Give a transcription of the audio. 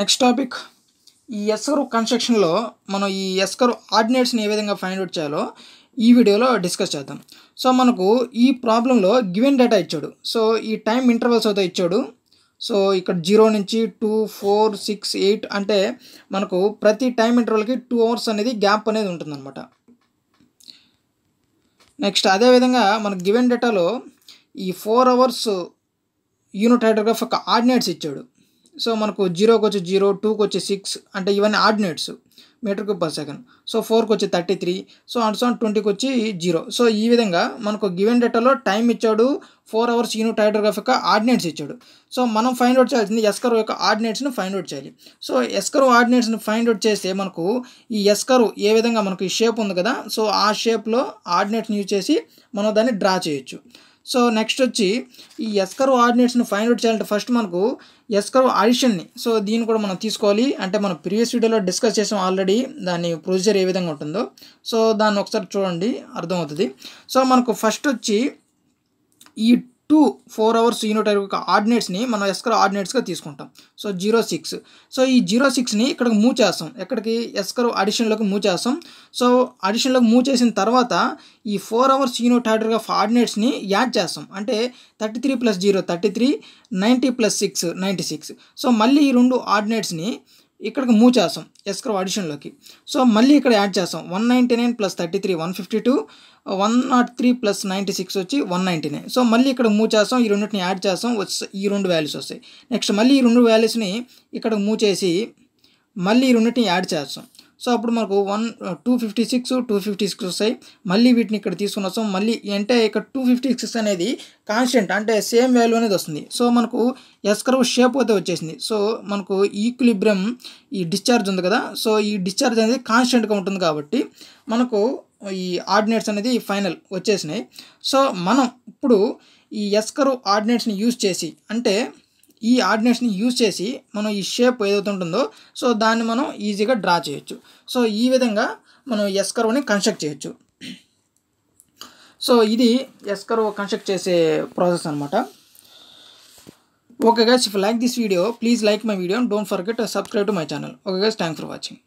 next topic ఈ ఎస్కరు కన్స్ట్రక్షన్లో మనం ఈ ఎస్కరు ఆర్డినేట్స్ని ఏ విధంగా ఫైండ్ అవుట్ చేయాలో ఈ వీడియోలో డిస్కస్ చేద్దాం సో మనకు ఈ ప్రాబ్లంలో గివెన్ డేటా ఇచ్చాడు సో ఈ టైం ఇంటర్వల్స్ అయితే ఇచ్చాడు సో ఇక్కడ జీరో నుంచి టూ ఫోర్ సిక్స్ ఎయిట్ అంటే మనకు ప్రతి టైం ఇంటర్వల్కి టూ అవర్స్ అనేది గ్యాప్ అనేది ఉంటుందన్నమాట నెక్స్ట్ అదేవిధంగా మన గివెన్ డేటాలో ఈ ఫోర్ అవర్స్ యూనిట్ హైడ్రోగ్రాఫ్ యొక్క ఆర్డినేట్స్ ఇచ్చాడు సో మనకు జీరోకి వచ్చి జీరో టూకి వచ్చి సిక్స్ అంటే ఇవన్నీ ఆర్డినేట్స్ మీటర్కి పర్ సెకండ్ సో ఫోర్కి వచ్చి thirty three so and so ట్వంటీకి వచ్చి జీరో సో ఈ విధంగా మనకు గివెన్ డేటాలో టైం ఇచ్చాడు ఫోర్ అవర్స్ యూనిట్ హైడ్రోగ్రాఫ్ యొక్క ఆర్డినేట్స్ ఇచ్చాడు సో మనం ఫైండ్ అవుట్ చేయాల్సింది ఎస్కరు యొక్క ఆర్డినేట్స్ని ఫైండ్ అవుట్ చేయాలి సో ఎస్కరు ఆర్డినేట్స్ని ఫైండ్ అవుట్ చేస్తే మనకు ఈ ఎస్కరు ఏ విధంగా మనకు ఈ షేప్ ఉంది కదా సో ఆ షేప్లో ఆర్డినేట్స్ని యూజ్ చేసి మనం దాన్ని డ్రా చేయొచ్చు సో నెక్స్ట్ వచ్చి ఈ ఎస్కర్ ఆర్డినేట్స్ని ఫైండ్ అవుట్ చేయాలంటే ఫస్ట్ మనకు ఎస్కర్ ఆడిషన్ని సో దీన్ని కూడా మనం తీసుకోవాలి అంటే మనం ప్రీవియస్ వీడియోలో డిస్కస్ చేసాం ఆల్రెడీ దాని ప్రొసీజర్ ఏ విధంగా ఉంటుందో సో దాన్ని ఒకసారి చూడండి అర్థమవుతుంది సో మనకు ఫస్ట్ వచ్చి ఈ టూ ఫోర్ అవర్స్ యూనిట్ యొక్క ఆర్డినేట్స్ని మనం ఎస్కర్ ఆర్డినేట్స్గా తీసుకుంటాం సో జీరో సిక్స్ సో ఈ జీరో సిక్స్ని ఇక్కడికి మూవ్ చేస్తాం ఎక్కడికి ఎస్కర్ అడిషన్లోకి మూవ్ చేస్తాం సో అడిషన్లోకి మూవ్ చేసిన తర్వాత ఈ four hours unit order of ఆర్డినేట్స్ని యాడ్ చేస్తాం అంటే thirty three plus zero thirty three ninety plus six ninety six so మళ్ళీ ఈ రెండు ఆర్డినేట్స్ని ఇక్కడికి మూవ్ చేస్తాం ఎస్క్రో ఆడిషన్లోకి సో మళ్ళీ ఇక్కడ యాడ్ చేస్తాం one ninety nine plus thirty three one fifty two one nought three plus ninety six వచ్చి one ninety nine so మళ్ళీ ఇక్కడ మూవ్ చేస్తాం ఈ రెండింటిని యాడ్ చేస్తాం ఈ రెండు వాల్యూస్ వస్తాయి నెక్స్ట్ మళ్ళీ ఈ రెండు వాల్యూస్ని ఇక్కడ మూవ్ చేసి మళ్ళీ ఈ రెండింటిని యాడ్ చేస్తాం సో అప్పుడు మనకు one two fifty six two fifty six వస్తాయి మళ్ళీ వీటిని ఇక్కడ తీసుకున్న సో మళ్ళీ అంటే ఇక్కడ టూ ఫిఫ్టీ సిక్స్ అనేది కాన్స్టెంట్ అంటే సేమ్ వాల్యూ అనేది వస్తుంది సో మనకు ఎస్కర్వ్ షేప్ అయితే వచ్చేసింది సో మనకు ఈక్లిబ్రియం ఈ డిశ్చార్జ్ ఉంది కదా సో ఈ డిశ్చార్జ్ అనేది కాన్స్టెంట్గా ఉంటుంది కాబట్టి మనకు ఈ ఆర్డినేట్స్ అనేది ఫైనల్ వచ్చేసినాయి సో మనం ఇప్పుడు ఈ ఎస్కర్వ్ ఆర్డినేట్స్ని యూజ్ చేసి అంటే ఈ ఆర్డినేషన్ యూజ్ చేసి మనం ఈ షేప్ ఏదైతే ఉంటుందో సో దాన్ని మనం ఈజీగా డ్రా చేయొచ్చు సో ఈ విధంగా మనం ఎస్కర్వ్ని కన్స్ట్రక్ట్ చేయొచ్చు సో ఇది ఎస్కర్వ్ కన్స్ట్రక్ట్ చేసే ప్రాసెస్ అనమాట okay guys if like this video please like my video don't forget subscribe to my channel okay guys thanks for watching